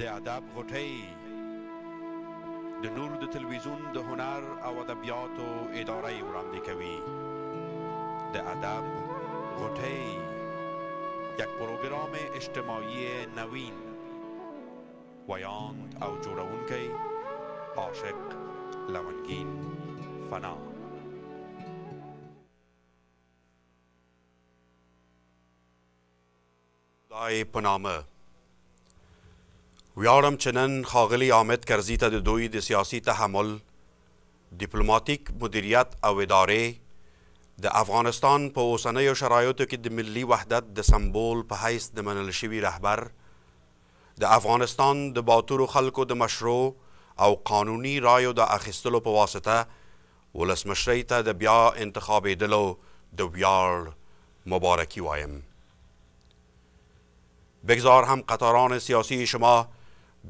د ادب غوټۍ د نور د تلویزیون د هنر او ادبیاتو اداره وړاندې کوي د ادب غوټۍ یک پروگرام اجتماعی نوین ویاند او جوړونکی عاشق لونگین فنا خدای په نامه ویاړم چې نن ښاغلي عامد کرزي ته د دوی د سیاسي تحمل ډیپلوماتیک مدیریت او ادارې د افغانستان په اوسنیو شرایطو کې د ملي وحدت د سمبول په حیث د منل شوي رهبر د افغانستان د باتورو خلکو د مشروع او قانوني رایو د اخیستلو په واسطه ولسمشری ته د بیا انتخابېدلو د ویاړ مبارکی وایم بگذار هم قطاران سیاسی شما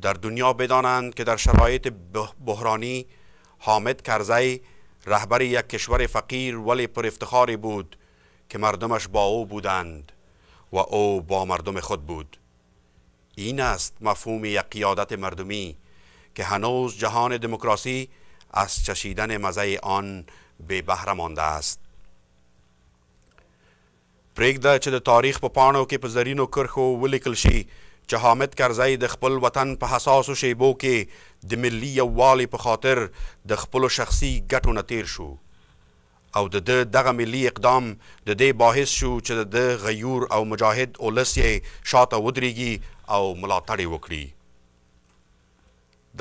در دنیا بدانند که در شرایط بحرانی حامد کرزی رهبر یک کشور فقیر ولی پر افتخاری بود که مردمش با او بودند و او با مردم خود بود این است مفهوم یک قیادت مردمی که هنوز جهان دموکراسی از چشیدن مزه آن به بهره مانده است پریده چه د تاریخ په که کې په زرینو و ولیکل کلشی چې حامد کرزی د خپل وطن په حساسو شیبو کې د ملي یووالي په خاطر د خپلو شخصي ګټو نه تیر شو او د ده دغه ملي اقدام د دې باعث شو چې د ده غیور او مجاهد اولس یې شاته ودرېږي او ملاتړ یې وکړي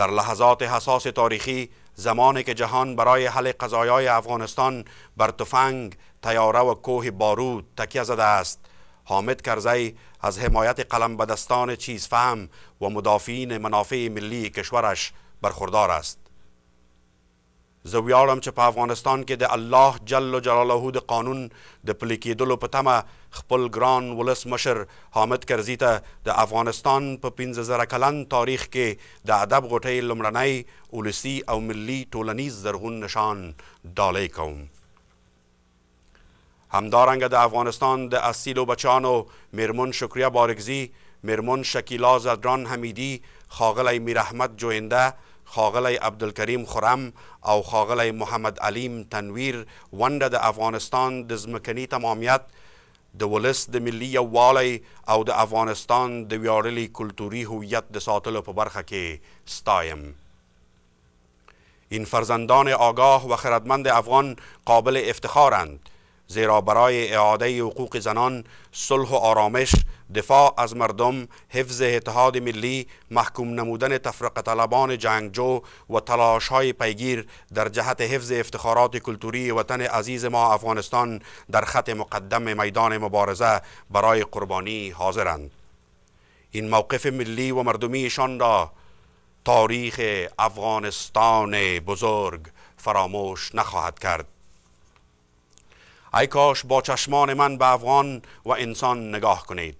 در لحظات حساس تاریخی زمانی که جهان برای حل قضایای افغانستان بر تفنگ، تیاره و کوه بارود تکیه زده است حامد کرزی از حمایت قلم بدستان چیز فهم و مدافعین منافع ملی کشورش برخوردار است زه ویاړم چې په افغانستان کې د الله جل جلاله د قانون د پلي کېدلو په تمه خپل ګران ولسمشر حامد کرزي ته د افغانستان په پنځه زره کلن تاریخ کې د ادب غوټۍ لومړنی ولسي او ملي ټولنیز زرغون نشان ډالۍ کوم همدارنګه د افغانستان د اصیل و بچانو میرمن شکریه بارگزی میرمن شکیلا زدران حمیدی خاغلی میرحمت جوینده خاغلی عبدالکریم خرم او خاغلی محمد علیم تنویر ونډه د افغانستان د ځمکني تمامیت د ولس د ملي یووالي او د افغانستان د ویاړلي کلتوري هویت د ساتلو په برخه کې ستایم این فرزندان آگاه و خردمند افغان قابل افتخارند زیرا برای اعاده حقوق زنان صلح و آرامش دفاع از مردم حفظ اتحاد ملی محکوم نمودن تفرق طلبان جنگجو و تلاش های پیگیر در جهت حفظ افتخارات کلتوری وطن عزیز ما افغانستان در خط مقدم میدان مبارزه برای قربانی حاضرند این موقف ملی و مردمیشان را تاریخ افغانستان بزرگ فراموش نخواهد کرد ای کاش با چشمان من به افغان و انسان نگاه کنید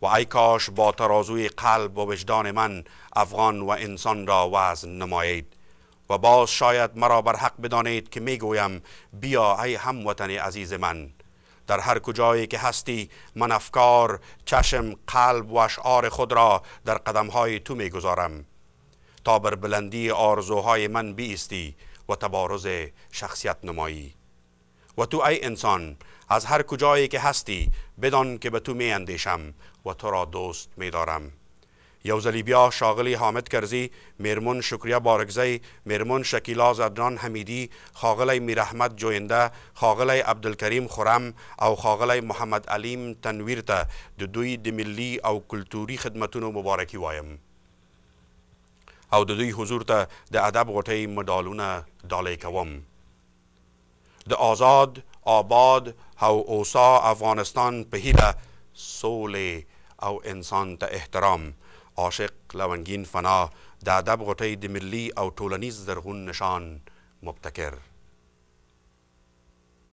و ای کاش با ترازوی قلب و وجدان من افغان و انسان را وزن نمایید و باز شاید مرا بر حق بدانید که میگویم بیا ای هموطن عزیز من در هر کجایی که هستی من افکار چشم قلب و اشعار خود را در قدمهای تو میگذارم تا بر بلندی آرزوهای من بیستی و تبارز شخصیت نمایی و تو ای انسان از هر کجایی که هستی بدان که به تو می اندیشم و تو را دوست می دارم یوزلی بیا شاغلی حامد کرزی میرمون شکریه بارگزی میرمون شکیلا زدران حمیدی خاغلی میرحمت جوینده خاغلی عبدالکریم خورم او خاغلی محمد علیم تنویر ته د دوی د ملی او کلتوري خدمتونو مبارکي وایم او د دوی حضور ته د ادب غوټۍ مډالونه ډالۍ کوم د آزاد آباد او اوسا افغانستان په هیله سولې او انسان ته احترام عاشق لونګین فنا د ادب غوټۍ د ملي او ټولنیز زرغون نشان مبتکر